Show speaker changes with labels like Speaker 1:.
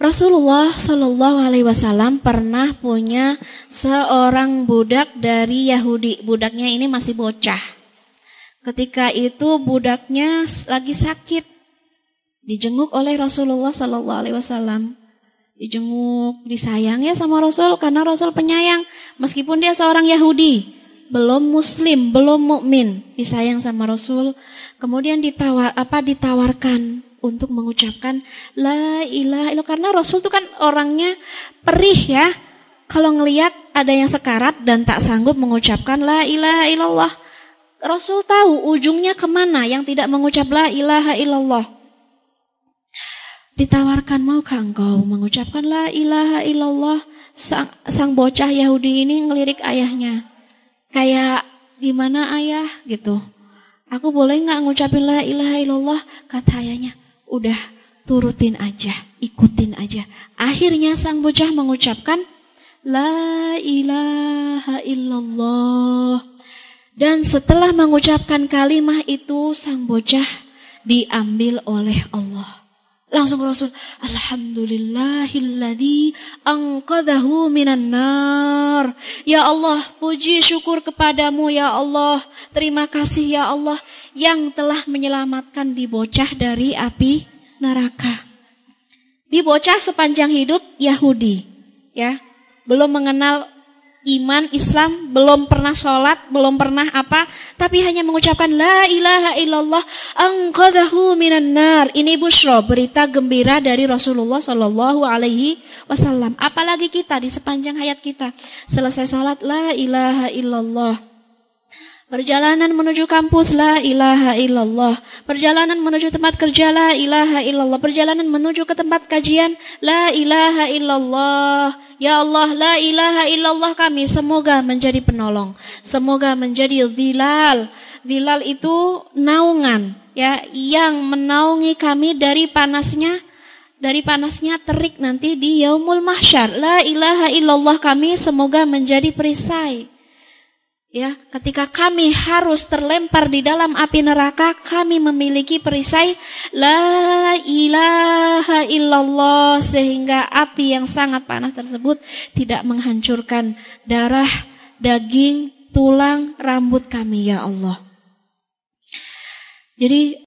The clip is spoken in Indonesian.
Speaker 1: Rasulullah Shallallahu Alaihi Wasallam pernah punya seorang budak dari Yahudi. Budaknya ini masih bocah. Ketika itu budaknya lagi sakit, dijenguk oleh Rasulullah Shallallahu Alaihi Wasallam. Dijenguk, disayang ya sama Rasul karena Rasul penyayang. Meskipun dia seorang Yahudi, belum Muslim, belum mukmin, disayang sama Rasul. Kemudian ditawar apa ditawarkan untuk mengucapkan la ilaha illallah karena Rasul itu kan orangnya perih ya. Kalau ngelihat ada yang sekarat dan tak sanggup mengucapkan la ilaha illallah. Rasul tahu ujungnya kemana yang tidak mengucap la ilaha illallah. Ditawarkan maukah engkau mengucapkan la ilaha illallah. Sang, sang bocah Yahudi ini ngelirik ayahnya. Kayak gimana ayah gitu. Aku boleh nggak ngucapin la ilaha illallah? Kata ayahnya, udah turutin aja, ikutin aja. Akhirnya sang bocah mengucapkan, La ilaha illallah. Dan setelah mengucapkan kalimah itu, sang bocah diambil oleh Allah. Langsung Rasul, Alhamdulillahilladzi angkadahu minan nar. Ya Allah, puji syukur kepadamu ya Allah. Terima kasih ya Allah yang telah menyelamatkan dibocah dari api neraka. Dibocah sepanjang hidup Yahudi. ya Belum mengenal iman, Islam, belum pernah sholat, belum pernah apa, tapi hanya mengucapkan la ilaha illallah angkadahu minan nar. Ini busro, berita gembira dari Rasulullah Shallallahu alaihi wasallam. Apalagi kita di sepanjang hayat kita. Selesai sholat la ilaha illallah. Perjalanan menuju kampus la ilaha illallah. Perjalanan menuju tempat kerja la ilaha illallah. Perjalanan menuju ke tempat kajian la ilaha illallah Ya Allah, la ilaha illallah kami semoga menjadi penolong. Semoga menjadi zilal. Zilal itu naungan ya yang menaungi kami dari panasnya dari panasnya terik nanti di yaumul mahsyar. La ilaha illallah kami semoga menjadi perisai Ya, ketika kami harus terlempar di dalam api neraka, kami memiliki perisai la ilaha illallah sehingga api yang sangat panas tersebut tidak menghancurkan darah, daging, tulang, rambut kami ya Allah. Jadi